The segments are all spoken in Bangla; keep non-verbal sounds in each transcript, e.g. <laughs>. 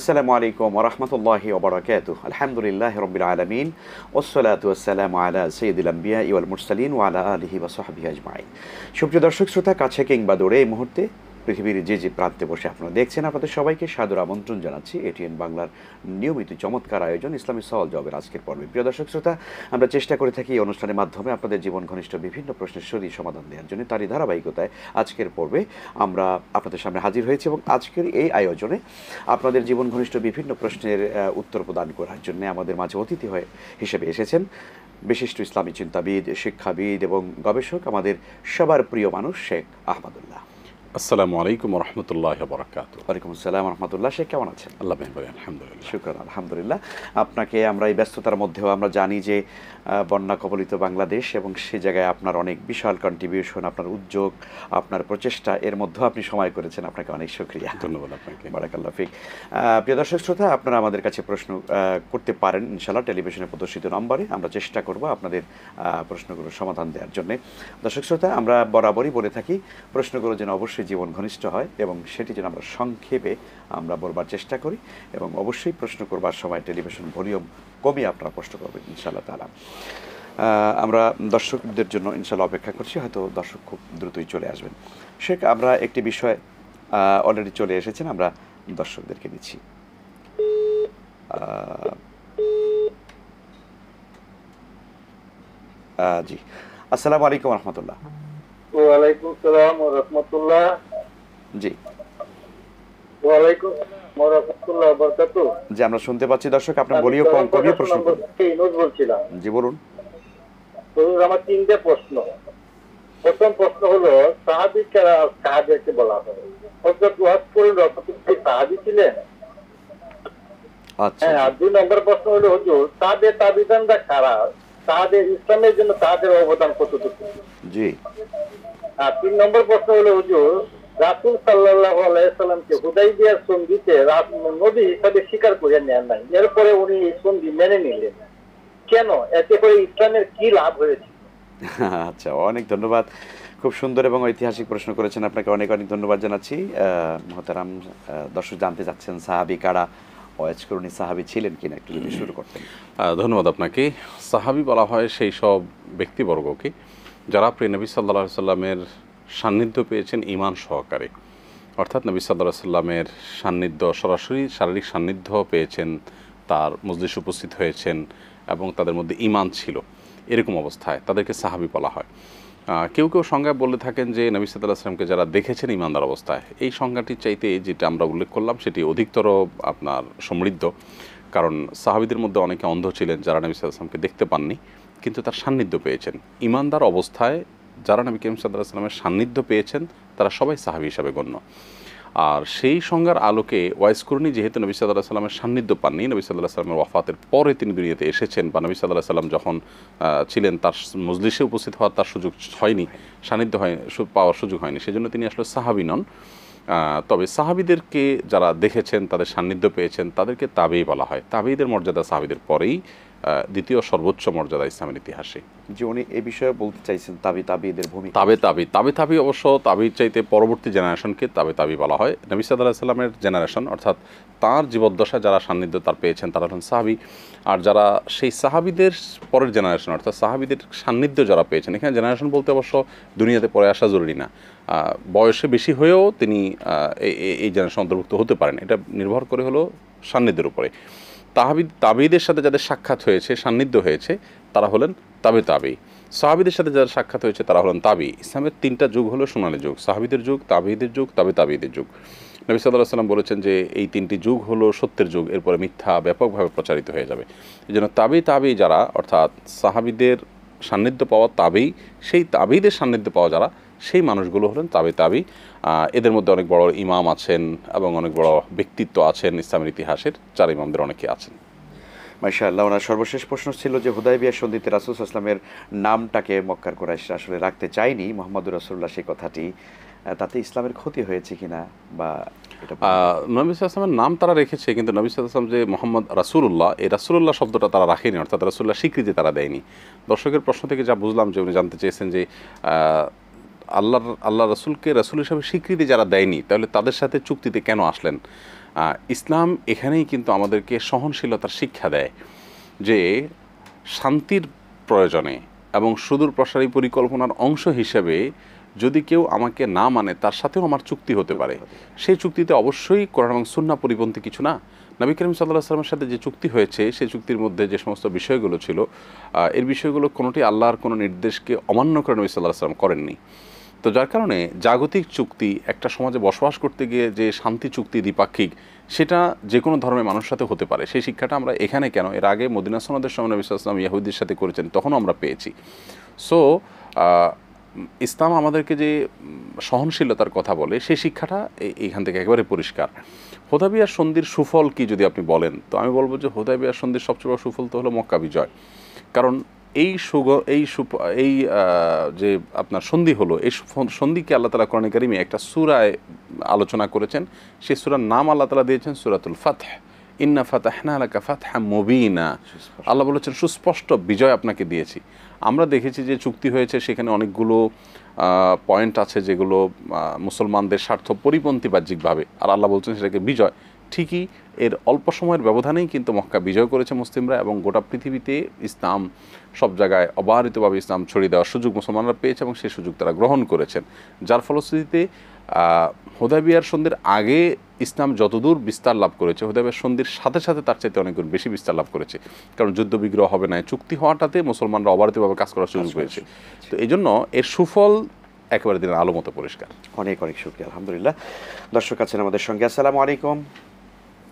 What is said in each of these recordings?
আসসালামু আলাইকুম রহমতুল্লাহি ওবরাকাত আলহামদুলিল্লাহ রবিল আলমিন ওসলাতাম আলা সঈদুল আম্বিয়া ইউল মুরসালিন ওয়ালা আলহি ওসহাবি আজমাইন সুপ্রিয় দর্শক শ্রোতা কাছে কিংবা দৌড়ে এই মুহূর্তে পৃথিবীর যে যে প্রান্তে বসে আপনারা দেখছেন আপনাদের সবাইকে সাদর আমন্ত্রণ জানাচ্ছি এটিএন বাংলার নিয়মিত চমৎকার আয়োজন ইসলামী সওয়াল জবের আজকের পর্বে প্রিয় দর্শক শ্রোতা আমরা চেষ্টা করে থাকি এই অনুষ্ঠানের মাধ্যমে আপনাদের জীবন ঘনিষ্ঠ বিভিন্ন প্রশ্নের সরি সমাধান দেওয়ার জন্য তারই ধারাবাহিকতায় আজকের পর্বে আমরা আপনাদের সামনে হাজির হয়েছি এবং আজকের এই আয়োজনে আপনাদের জীবন ঘনিষ্ঠ বিভিন্ন প্রশ্নের উত্তর প্রদান করার জন্য আমাদের মাঝে অতিথি হয়ে হিসেবে এসেছেন বিশিষ্ট ইসলামী চিন্তাবিদ শিক্ষাবিদ এবং গবেষক আমাদের সবার প্রিয় মানুষ শেখ আহমদুল্লাহ আসসালামু আলাইকুম রহমতুল্লাহ বরাকাত ওয়ালাইকুম আসসালাম রহমতুল্লাহ শেখ কেমন আছেন আল্লাহ মেহবাই আলহামদুলিল্লাহ শুক্রান আলহামদুলিল্লাহ আপনাকে আমরা এই ব্যস্ততার মধ্যেও আমরা জানি যে বন্যা কবলিত বাংলাদেশ এবং সে জায়গায় আপনার অনেক বিশাল কন্ট্রিবিউশন আপনার উদ্যোগ আপনার প্রচেষ্টা এর মধ্যেও আপনি সময় করেছেন আপনাকে অনেক সুক্রিয়া ধন্যবাদ আপনাকে বারাকাল্লা ফিক প্রিয় দর্শক শ্রোতা আপনারা আমাদের কাছে প্রশ্ন করতে পারেন ইনশাল্লাহ টেলিভিশনে প্রদর্শিত নম্বরে আমরা চেষ্টা করব আপনাদের প্রশ্নগুলোর সমাধান দেওয়ার জন্য দর্শক শ্রোতা আমরা বরাবরই বলে থাকি প্রশ্নগুলো যেন অবশ্যই জীবন ঘনিষ্ঠ হয় এবং সেটি যেন আমরা সংক্ষেপে আমরা বলবার চেষ্টা করি এবং অবশ্যই প্রশ্ন করবার সময় টেলিভিশন ভলিউম কমই আপনারা কষ্ট করবেন ইনশাল্লাহ তালা আমরা দর্শকদের জন্য ইনশাল্লাহ অপেক্ষা করছি হয়তো দর্শক খুব দ্রুতই চলে আসবেন সে আমরা একটি বিষয় অলরেডি চলে এসেছেন আমরা দর্শকদেরকে দিচ্ছি জি আসসালাম আলাইকুম রহমতুল্লাহ ওয়ালাইকুম আসসালাম রহমতুল্লাহ জি ওয়ালাইকুম যে আমরা শুনতে পাচ্ছি দর্শক আপনার বলিও কম কমিয়ে প্রশ্ন বলছিলাম জি বলুন আমার তিনটা প্রশ্ন প্রথম প্রশ্ন হলো সাহাবি সাহাবিকে বলা হয় আচ্ছা। হ্যাঁ, আর দুই নম্বর প্রশ্ন হলো হুজুর তাদের তাবিদানরা ইসলামের জন্য তাদের অবদান কতটুকু জি আর তিন নম্বর প্রশ্ন হলো হুজুর রাসুল সাল্লাহ আলাইসাল্লামকে সন্ধিতে হিসাবে স্বীকার করে নেন নাই এরপরে উনি এই সন্ধি মেনে নিলেন কেন এতে করে ইসলামের কি লাভ হয়েছে <laughs> আচ্ছা অনেক ধন্যবাদ খুব সুন্দর এবং ঐতিহাসিক প্রশ্ন করেছেন আপনাকে অনেক অনেক ধন্যবাদ জানাচ্ছি মহতারাম দর্শক জানতে চাচ্ছেন সাহাবি কারা ওয়াজ সাহাবি ছিলেন কিনা একটু যদি শুরু করতেন ধন্যবাদ আপনাকে সাহাবি বলা হয় সেই সব ব্যক্তিবর্গকে যারা প্রিয় নবী সাল্লামের সান্নিধ্য পেয়েছেন ইমান সহকারে অর্থাৎ নবী সাল্লাহ সাল্লামের সান্নিধ্য সরাসরি শারীরিক সান্নিধ্য পেয়েছেন তার মজলিস উপস্থিত হয়েছেন এবং তাদের মধ্যে ইমান ছিল এরকম অবস্থায় তাদেরকে সাহাবি বলা হয় কেউ কেউ সংজ্ঞায় বলে থাকেন যে নবী সাদ আসলামকে যারা দেখেছেন ইমানদার অবস্থায় এই সংজ্ঞাটির চাইতে যেটা আমরা উল্লেখ করলাম সেটি অধিকতর আপনার সমৃদ্ধ কারণ সাহাবিদের মধ্যে অনেকে অন্ধ ছিলেন যারা নবী সাদ আসলামকে দেখতে পাননি কিন্তু তার সান্নিধ্য পেয়েছেন ইমানদার অবস্থায় যারা নবী করিম সাল্লাহ সাল্লামের সান্নিধ্য পেয়েছেন তারা সবাই সাহাবি হিসাবে গণ্য আর সেই সংজ্ঞার আলোকে ওয়াইসকুরনি যেহেতু নবী সাল্লাহ সাল্লামের সান্নিধ্য পাননি নবী সাল্লাহ সাল্লামের ওয়াফাতের পরে তিনি দুনিয়াতে এসেছেন বা নবী সাল্লাহ সাল্লাম যখন ছিলেন তার মজলিসে উপস্থিত হওয়ার তার সুযোগ হয়নি সান্নিধ্য হয় পাওয়ার সুযোগ হয়নি সেজন্য তিনি আসলে সাহাবি নন তবে সাহাবিদেরকে যারা দেখেছেন তাদের সান্নিধ্য পেয়েছেন তাদেরকে তাবেই বলা হয় তাবেইদের মর্যাদা সাহাবিদের পরেই দ্বিতীয় সর্বোচ্চ মর্যাদা ইসলামের ইতিহাসে যে উনি এ বিষয়ে বলতে চাইছেন তাবি তাবিদের ভূমি তাবে তাবি তাবে তাবি অবশ্য তাবির চাইতে পরবর্তী জেনারেশনকে তাবে তাবি বলা হয় নবী সাদা সাল্লামের জেনারেশন অর্থাৎ তার জীবদ্দশা যারা সান্নিধ্য তার পেয়েছেন তারা হলেন সাহাবি আর যারা সেই সাহাবিদের পরের জেনারেশন অর্থাৎ সাহাবিদের সান্নিধ্য যারা পেয়েছেন এখানে জেনারেশন বলতে অবশ্য দুনিয়াতে পরে আসা জরুরি না বয়সে বেশি হয়েও তিনি এই জেনারেশন অন্তর্ভুক্ত হতে পারেন এটা নির্ভর করে হলো সান্নিধ্যের উপরে তাহাবিদ তাবিদের সাথে যাদের সাক্ষাৎ হয়েছে সান্নিধ্য হয়েছে তারা হলেন তাবে তাবি সাহাবিদের সাথে যারা সাক্ষাৎ হয়েছে তারা হলেন তাবি ইসলামের তিনটা যুগ হলো সোনালী যুগ সাহাবিদের যুগ তাবিদের যুগ তাবে তাবিদের যুগ নবী সাল্লাহ সাল্লাম বলেছেন যে এই তিনটি যুগ হলো সত্যের যুগ এরপরে মিথ্যা ব্যাপকভাবে প্রচারিত হয়ে যাবে এই জন্য তাবি তাবি যারা অর্থাৎ সাহাবিদের সান্নিধ্য পাওয়া তাবেই সেই তাবিদের সান্নিধ্য পাওয়া যারা সেই মানুষগুলো হলেন তাবে তাবি এদের মধ্যে অনেক বড় ইমাম আছেন এবং অনেক বড় ব্যক্তিত্ব আছেন ইসলামের ইতিহাসের চার ইমামদের অনেকে আছেন মাইশাল্লাহ ওনার সর্বশেষ প্রশ্ন ছিল যে বিয়া সন্ধিতে রাসুল আসলামের নামটাকে মক্কার করা আসলে রাখতে চাইনি মোহাম্মদুর রাসুল্লাহ সেই কথাটি তাতে ইসলামের ক্ষতি হয়েছে কিনা বা নবী নাম তারা রেখেছে কিন্তু নবী যে মোহাম্মদ রাসুল্লাহ এই রাসুল্লাহ শব্দটা তারা রাখেনি অর্থাৎ রাসুল্লাহ স্বীকৃতি তারা দেয়নি দর্শকের প্রশ্ন থেকে যা বুঝলাম যে উনি জানতে চেয়েছেন যে আল্লাহর আল্লাহ রসুলকে রসুল হিসাবে স্বীকৃতি যারা দেয়নি তাহলে তাদের সাথে চুক্তিতে কেন আসলেন ইসলাম এখানেই কিন্তু আমাদেরকে সহনশীলতার শিক্ষা দেয় যে শান্তির প্রয়োজনে এবং সুদূর প্রসারী পরিকল্পনার অংশ হিসেবে যদি কেউ আমাকে না মানে তার সাথেও আমার চুক্তি হতে পারে সেই চুক্তিতে অবশ্যই কোরআন এবং সুন্না পরিপন্থী কিছু না নবী করিম সাল্লাহ সাল্লামের সাথে যে চুক্তি হয়েছে সেই চুক্তির মধ্যে যে সমস্ত বিষয়গুলো ছিল এর বিষয়গুলো কোনোটি আল্লাহর কোনো নির্দেশকে অমান্য করে নবী সাল্লাহ সাল্লাম করেননি তো যার কারণে জাগতিক চুক্তি একটা সমাজে বসবাস করতে গিয়ে যে শান্তি চুক্তি দ্বিপাক্ষিক সেটা যে কোনো ধর্মের মানুষের সাথে হতে পারে সেই শিক্ষাটা আমরা এখানে কেন এর আগে মদিনা সনাদের সময় নবী ইয়াহুদ্দির সাথে করেছেন তখনও আমরা পেয়েছি সো ইসলাম আমাদেরকে যে সহনশীলতার কথা বলে সেই শিক্ষাটা এইখান থেকে একেবারে পরিষ্কার হোদাবিয়ার সন্ধির সুফল কি যদি আপনি বলেন তো আমি বলবো যে হোদাবিয়ার সন্ধির সবচেয়ে বড় সুফল তো হলো মক্কা বিজয় কারণ এই সুগ এই এই যে আপনার সন্ধি হলো এই সন্ধিকে আল্লাহ তালা কোরআন কারিমে একটা সুরায় আলোচনা করেছেন সে সুরার নাম আল্লাহ তালা দিয়েছেন সুরাতুল ফাতে ইন্না ফাতাহনা আলাকা ফাতহা মবিনা আল্লাহ বলেছেন সুস্পষ্ট বিজয় আপনাকে দিয়েছি আমরা দেখেছি যে চুক্তি হয়েছে সেখানে অনেকগুলো পয়েন্ট আছে যেগুলো মুসলমানদের স্বার্থ পরিপন্থী বাহ্যিকভাবে আর আল্লাহ বলছেন সেটাকে বিজয় ঠিকই এর অল্প সময়ের ব্যবধানেই কিন্তু মক্কা বিজয় করেছে মুসলিমরা এবং গোটা পৃথিবীতে ইসলাম সব জায়গায় অবাহিতভাবে ইসলাম ছড়িয়ে দেওয়ার সুযোগ মুসলমানরা পেয়েছে এবং সেই সুযোগ তারা গ্রহণ করেছেন যার ফলশ্রুতিতে হোদাবিয়ার সন্ধির আগে ইসলাম যতদূর বিস্তার লাভ করেছে হোদাবিয়ার সন্ধির সাথে সাথে তার চাইতে অনেকগুণ বেশি বিস্তার লাভ করেছে কারণ যুদ্ধবিগ্রহ হবে না চুক্তি হওয়াটাতে মুসলমানরা অবারিতভাবে কাজ করার সুযোগ পেয়েছে তো এই জন্য এর সুফল একেবারে দিনের আলো মতো পরিষ্কার অনেক অনেক শুক্রিয়া আলহামদুলিল্লাহ দর্শক আছেন আমাদের সঙ্গে আসসালামু আলাইকুম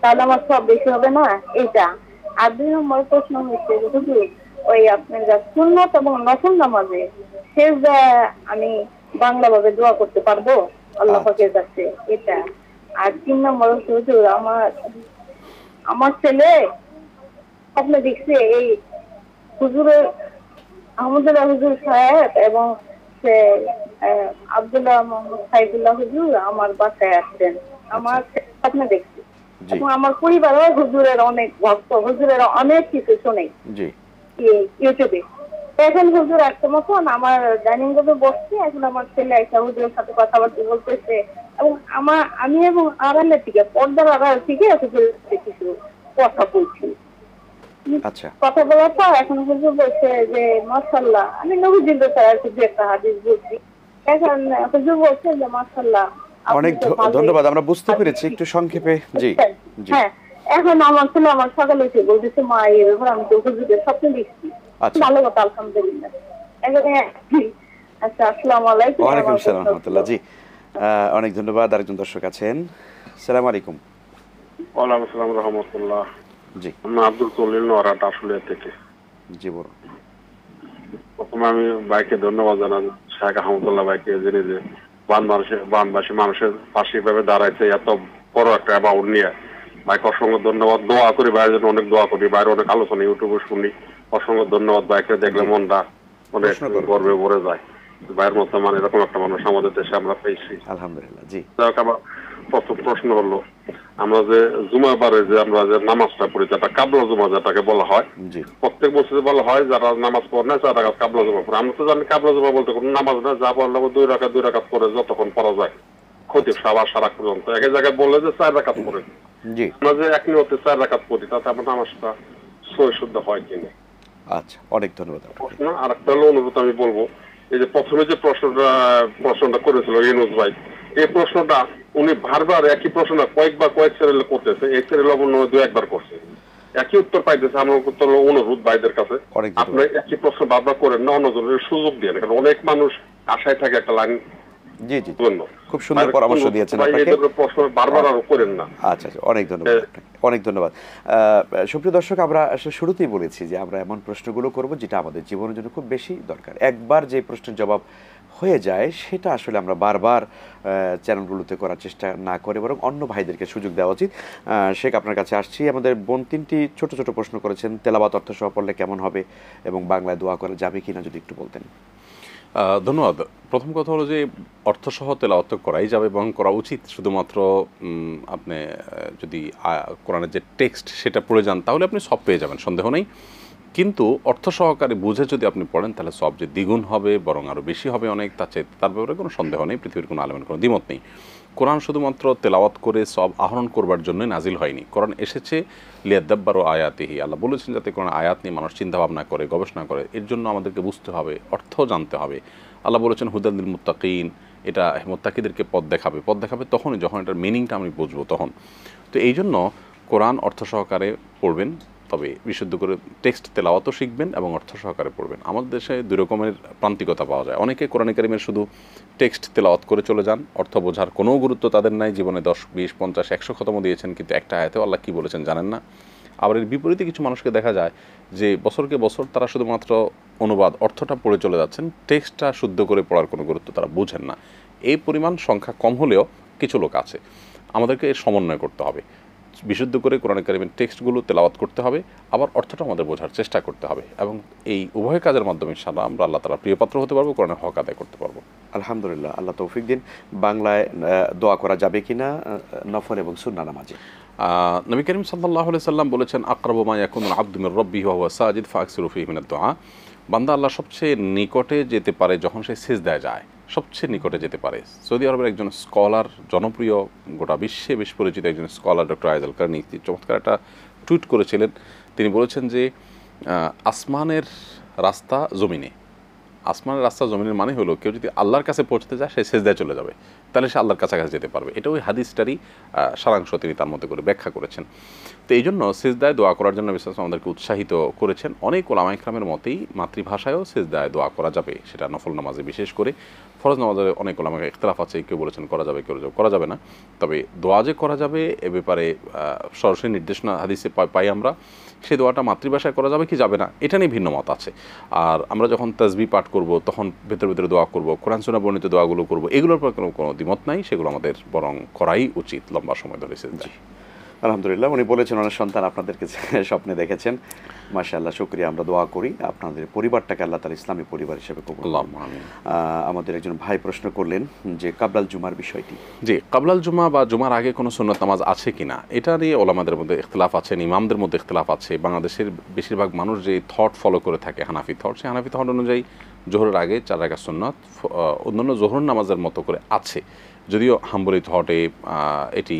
তাহলে আমার সব বেশি হবে না এটা আর দুই নম্বর প্রশ্ন হচ্ছে যেটুকু ওই আপনার যা সুন্নত এবং নতুন নামাজে সে আমি বাংলা ভাবে দোয়া করতে পারবো আল্লাহ আচ্ছা। পাকের কাছে এটা আর তিন নম্বর হচ্ছে আমার আমার ছেলে আপনি দেখছে এই হুজুরের আহমদুল্লাহ হুজুর সাহেব এবং সে আবদুল্লাহ মোহাম্মদ সাইদুল্লাহ হুজুর আমার বাসায় আসছেন আচ্ছা। আমার আপনি দেখছেন এবং আমার পরিবারও হুজুরের অনেক ভক্ত হুজুরের অনেক কিছু শুনে ইউটিউবে এখন হুজুর একটা মতন আমার ডাইনিং রুমে বসছে এখন আমার ছেলে একটা হুজুরের সাথে কথাবার্তা বলতেছে এবং আমার আমি এবং আড়ালের থেকে পর্দার আড়াল থেকে হুজুরের কিছু কথা বলছি আচ্ছা। কথা বলার পর এখন হুজুর বলছে যে মাসাল্লাহ আমি নবী জিন্দা স্যার কিছু একটা হাদিস বলছি এখন হুজুর বলছে যে মাসাল্লাহ অনেক ধন্যবাদ আমরা বুঝতে আচ্ছা, পেরেছি একটু সংক্ষেপে জি হ্যাঁ, হ্যাঁ, এখন আমার ছেলে আমার সকালে উঠে বলতেছে মা এই ব্যাপার আমি তো হুজুরের স্বপ্ন দেখছি আচ্ছা। ভালো কথা আলহামদুলিল্লাহ হ্যাঁ, আচ্ছা আসসালামু আলাইকুম ওয়ালাইকুম আসসালাম রাহমাতুল্লাহ জি অনেক ধন্যবাদ আরেকজন দর্শক আছেন আসসালামু আলাইকুম ওয়ালাইকুম আসসালাম রাহমাতুল্লাহ জি আমি আব্দুল কলিল নরাট আসলে থেকে জি বলুন প্রথমে আমি বাইকে ধন্যবাদ জানান শেখ আহমদুল্লাহ বাইকে জেনে যে বানবাসী বানবাসী মানুষের পাশে এভাবে দাঁড়াইছে এত বড় একটা অ্যামাউন্ট নিয়ে ভাইকে অসংখ্য ধন্যবাদ দোয়া করি ভাইয়ের জন্য অনেক দোয়া করি ভাইয়ের অনেক আলোচনা ইউটিউবে শুনি অসংখ্য ধন্যবাদ ভাইকে দেখলে মনটা অনেক গর্বে ভরে যায় ভাইয়ের মতো মানে এরকম একটা মানুষ আমাদের দেশে আমরা পেয়েছি আলহামদুলিল্লাহ জি প্রথম প্রশ্ন হলো আমরা যে জুমা বারে যে আমরা যে নামাজটা পড়ি যেটা কাবলা জুমা যেটাকে বলা হয় প্রত্যেক বছর বলা হয় যারা নামাজ পড়ে না যারা কাবলা জুমা পড়ে আমরা তো জানি কাবলা জুমা বলতে কোনো নামাজ না যা পড়লে দুই রাখা দুই রাখাত করে যতক্ষণ পড়া যায় ক্ষতি সারা পর্যন্ত জায়গায় বলে যে চার রাখাত আমরা যে এক নিয়তে চার রাখাত পড়ি তাতে নামাজটা সই শুদ্ধ হয় কিনা আচ্ছা অনেক ধন্যবাদ প্রশ্ন আর একটা হলো অনুরোধ আমি বলবো এই যে প্রথমে যে প্রশ্নটা প্রশ্নটা করেছিল ইউনুস ভাই এই প্রশ্নটা উনি বারবার একই প্রশ্ন কয়েকবার কয়েক সিরিয়ালে করতেছে এক সিরিয়াল অবন্য দু একবার করছে একই উত্তর পাইতেছে আমার উত্তর অনুরোধ ভাইদের কাছে আপনার একই প্রশ্ন বারবার করে না সুযোগ দিয়ে কারণ অনেক মানুষ আশায় থাকে একটা লাইন জি জি খুব সুন্দর পরামর্শ দিয়েছেন আপনাকে বারবার করেন না আচ্ছা আচ্ছা অনেক ধন্যবাদ অনেক ধন্যবাদ সুপ্রিয় দর্শক আমরা শুরুতেই বলেছি যে আমরা এমন প্রশ্নগুলো করব যেটা আমাদের জীবনের জন্য খুব বেশি দরকার একবার যে প্রশ্নের জবাব হয়ে যায় সেটা আসলে আমরা বারবার চ্যানেলগুলোতে করার চেষ্টা না করে বরং অন্য ভাইদেরকে সুযোগ দেওয়া উচিত শেখ আপনার কাছে আসছি আমাদের বোন তিনটি ছোট ছোট প্রশ্ন করেছেন তেলাবাত অর্থ সহ পড়লে কেমন হবে এবং বাংলায় দোয়া করা যাবে কি না যদি একটু বলতেন ধন্যবাদ প্রথম কথা হলো যে অর্থসহ তেলাওয়াত করাই যাবে এবং করা উচিত শুধুমাত্র আপনি যদি কোরআনের যে টেক্সট সেটা পড়ে যান তাহলে আপনি সব পেয়ে যাবেন সন্দেহ নেই কিন্তু অর্থ সহকারে বুঝে যদি আপনি পড়েন তাহলে সব যে দ্বিগুণ হবে বরং আরও বেশি হবে অনেক তা চাই তার ব্যাপারে কোনো সন্দেহ নেই পৃথিবীর কোনো আলমের কোনো দ্বিমত নেই কোরআন শুধুমাত্র তেলাওয়াত করে সব আহরণ করবার জন্যই নাজিল হয়নি কোরআন এসেছে লিয়াদ্দাব্বার ও আয়াতিহি আল্লাহ বলেছেন যাতে কোনো আয়াত নিয়ে মানুষ চিন্তাভাবনা করে গবেষণা করে এর জন্য আমাদেরকে বুঝতে হবে অর্থ জানতে হবে আল্লাহ বলেছেন হুদাল্লিল মুতাকিন এটা মোত্তাকিদেরকে পদ দেখাবে পদ দেখাবে তখনই যখন এটার মিনিংটা আমি বুঝবো তখন তো এই জন্য কোরআন অর্থ সহকারে পড়বেন তবে বিশুদ্ধ করে টেক্সট তেলাওয়াতও শিখবেন এবং অর্থ সহকারে পড়বেন আমাদের দেশে দুই রকমের প্রান্তিকতা পাওয়া যায় অনেকে কোরআন করিমের শুধু টেক্সট তেলাওয়াত করে চলে যান অর্থ বোঝার কোনো গুরুত্ব তাদের নাই জীবনে দশ বিশ পঞ্চাশ একশো খতম দিয়েছেন কিন্তু একটা আয়তেও আল্লাহ কী বলেছেন জানেন না আবার এর বিপরীতে কিছু মানুষকে দেখা যায় যে বছরকে বছর তারা শুধুমাত্র অনুবাদ অর্থটা পড়ে চলে যাচ্ছেন টেক্সটটা শুদ্ধ করে পড়ার কোনো গুরুত্ব তারা বুঝেন না এই পরিমাণ সংখ্যা কম হলেও কিছু লোক আছে আমাদেরকে এর সমন্বয় করতে হবে বিশুদ্ধ করে কোরআন কারিমের টেক্সটগুলো তেলাওয়াত করতে হবে আবার অর্থটা আমাদের বোঝার চেষ্টা করতে হবে এবং এই উভয় কাজের মাধ্যমে সাদা আমরা আল্লাহ তালা প্রিয়পাত্র হতে পারবো কোরআনের হক আদায় করতে পারবো আলহামদুলিল্লাহ আল্লাহ তৌফিক দিন বাংলায় দোয়া করা যাবে কি না নফল এবং সুন্না নামাজে নবী করিম সাল্লাহ সাল্লাম বলেছেন আকরাবমা এখন আব্দুমের রব্বি হওয়া সাজিদ ফাকসির রফি মিনাদ দোয়া বান্দা আল্লাহ সবচেয়ে নিকটে যেতে পারে যখন সে সেজদায় যায় সবচেয়ে নিকটে যেতে পারে সৌদি আরবের একজন স্কলার জনপ্রিয় গোটা বিশ্বে বেশ পরিচিত একজন স্কলার ডক্টর আয়দাল কারণি চমৎকার একটা টুইট করেছিলেন তিনি বলেছেন যে আসমানের রাস্তা জমিনে আসমানের রাস্তা জমিনের মানে হলো কেউ যদি আল্লাহর কাছে পৌঁছতে যায় সে সেজদায় চলে যাবে তাহলে সে আল্লাহর কাছাকাছি যেতে পারবে এটা ওই হাদিসটারই সারাংশ তিনি তার মধ্যে করে ব্যাখ্যা করেছেন তো এই জন্য সেজদায় দোয়া করার জন্য বিশ্বাস আমাদেরকে উৎসাহিত করেছেন অনেক ইকরামের মতেই মাতৃভাষায়ও সেজদায় দোয়া করা যাবে সেটা নফল নামাজে বিশেষ করে ফরজ নামাজের অনেক ওলামাকে ইখতলাফ আছে কেউ বলেছেন করা যাবে কেউ করা যাবে না তবে দোয়া যে করা যাবে এ ব্যাপারে সরাসরি নির্দেশনা হাদিসে পাই আমরা সেই দোয়াটা মাতৃভাষায় করা যাবে কি যাবে না এটা নিয়ে ভিন্ন মত আছে আর আমরা যখন তাজবি পাঠ করব তখন ভেতরে ভেতরে দোয়া করব কোরআন সোনা বর্ণিত দোয়াগুলো করব এগুলোর পর কোনো কোনো দ্বিমত নাই সেগুলো আমাদের বরং করাই উচিত লম্বা সময় ধরে আলহামদুলিল্লাহ উনি বলেছেন ওনার সন্তান আপনাদেরকে <laughs> স্বপ্নে দেখেছেন মাশাআল্লাহ শুক্রিয়া আমরা দোয়া করি আপনাদের পরিবারটাকে আল্লাহ তালা ইসলামী পরিবার হিসেবে আমাদের একজন ভাই প্রশ্ন করলেন যে কাবলাল জুমার বিষয়টি জি কাবলাল জুমা বা জুমার আগে কোনো সন্ন্যত নামাজ আছে কি না এটা নিয়ে ওলামাদের মধ্যে ইখতলাফ আছেন ইমামদের মধ্যে ইখতলাফ আছে বাংলাদেশের বেশিরভাগ মানুষ যে থট ফলো করে থাকে হানাফি থট সেই হানাফি থট অনুযায়ী জোহরের আগে চার সন্ন্যত অন্যান্য জোহর নামাজের মতো করে আছে যদিও হাম্বলিত হটে এটি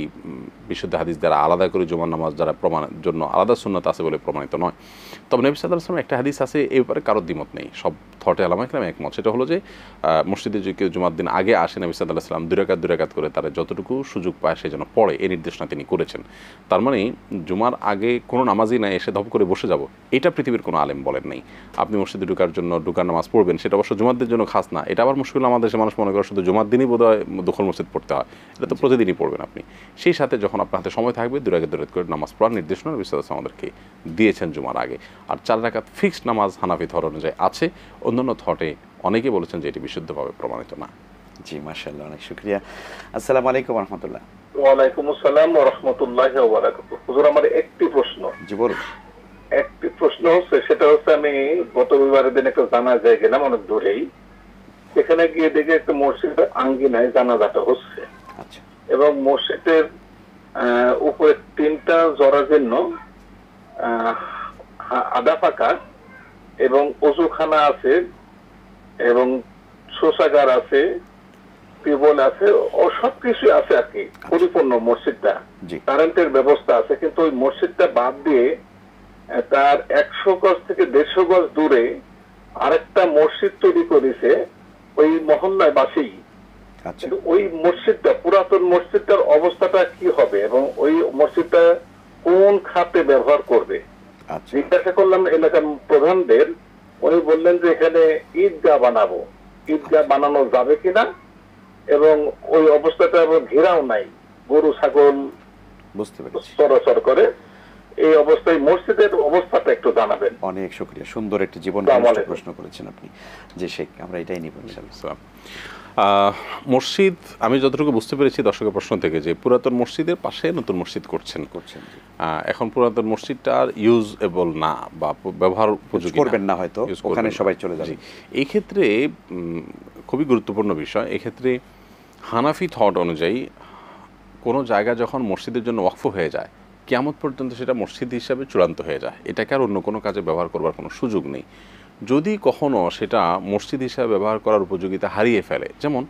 বিশুদ্ধ হাদিস দ্বারা আলাদা করে জুমার নামাজ দ্বারা প্রমাণের জন্য আলাদা সুন্নত আছে বলে প্রমাণিত নয় তবে নবী সাদা আসলাম একটা হাদিস আছে এই ব্যাপারে কারোর দ্বিমত নেই সব থটে আলামা ইসলাম একমত সেটা হলো যে মসজিদে যে কেউ জুমার দিন আগে আসে নবী সাদা আসলাম দুরাকাত দুরাকাত করে তারা যতটুকু সুযোগ পায় সে যেন পড়ে এই নির্দেশনা তিনি করেছেন তার মানে জুমার আগে কোনো নামাজই না এসে ধপ করে বসে যাব এটা পৃথিবীর কোনো আলেম বলেন নেই আপনি মসজিদে ঢুকার জন্য ঢুকার নামাজ পড়বেন সেটা অবশ্য জুমার দিনের জন্য খাস না এটা আবার মুশকিল আমাদের দেশে মানুষ মনে করে শুধু জুমার দিনই বোধ হয় দুঃখ মসজিদ পড়তে হয় এটা তো প্রতিদিনই পড়বেন আপনি সেই সাথে যখন আপনার হাতে সময় থাকবে দুরাগে দুরাত করে নামাজ পড়ার নির্দেশনা নবী সাল্লাহ আমাদেরকে দিয়েছেন জুমার আগে আর চার রাখাত ফিক্সড নামাজ হানাফি ধর অনুযায়ী আছে অন্যান্য থটে অনেকে বলেছেন যে এটি বিশুদ্ধভাবে প্রমাণিত না জি মার্শাল্লাহ অনেক শুক্রিয়া আসসালামু আলাইকুম রহমতুল্লাহ ওয়ালাইকুম আসসালাম রহমতুল্লাহ হুজুর আমার একটি প্রশ্ন জি বলুন একটি প্রশ্ন হচ্ছে সেটা হচ্ছে আমি গত রবিবারের দিন একটা জানা যায় গেলাম অনেক দূরেই সেখানে গিয়ে দেখে একটা মসজিদের আঙ্গিনায় জানাজাটা হচ্ছে আচ্ছা। এবং মসজিদের উপরে তিনটা জন্য আদা পাকা এবং অজুখানা আছে এবং শোষাগার আছে টিউবওয়েল আছে ও সবকিছু আছে আর কি পরিপূর্ণ মসজিদটা কারেন্টের ব্যবস্থা আছে কিন্তু ওই মসজিদটা বাদ দিয়ে তার একশো গজ থেকে দেড়শো গজ দূরে আরেকটা মসজিদ তৈরি করেছে ওই মহল্লায় বাসেই আচ্ছা। ওই মসজিদটা পুরাতন মসজিদটার অবস্থাটা কি হবে এবং ওই মসজিদটা কোন খাতে ব্যবহার করবে আচ্ছা। জিজ্ঞাসা করলাম এলাকার প্রধানদের উনি বললেন যে এখানে ঈদগাহ বানাবো ঈদগাহ আচ্ছা। বানানো যাবে কিনা এবং ওই অবস্থাটা ঘেরাও নাই গরু ছাগল বুঝতে পেরেছি চরাচর করে এই অবস্থায় মসজিদের অবস্থাটা একটু জানাবেন অনেক শুক্রিয়া সুন্দর একটি জীবন প্রশ্ন করেছেন আপনি যে শেখ আমরা এটাই নিব মসজিদ আমি যতটুকু বুঝতে পেরেছি দর্শকের প্রশ্ন থেকে যে পুরাতন মসজিদের পাশে নতুন মসজিদ করছেন করছেন এখন পুরাতন মসজিদটা আর ইউজেবল না বা ব্যবহার উপযোগী করবেন না হয়তো ওখানে সবাই চলে যাবে এই ক্ষেত্রে খুবই গুরুত্বপূর্ণ বিষয় এক্ষেত্রে হানাফি থট অনুযায়ী কোনো জায়গা যখন মসজিদের জন্য ওয়াকফ হয়ে যায় কেমন পর্যন্ত সেটা মসজিদ হিসাবে চূড়ান্ত হয়ে যায় এটাকে আর অন্য কোনো কাজে ব্যবহার করবার কোনো সুযোগ নেই যদি কখনো সেটা মসজিদ হিসাবে ব্যবহার করার উপযোগিতা হারিয়ে ফেলে যেমন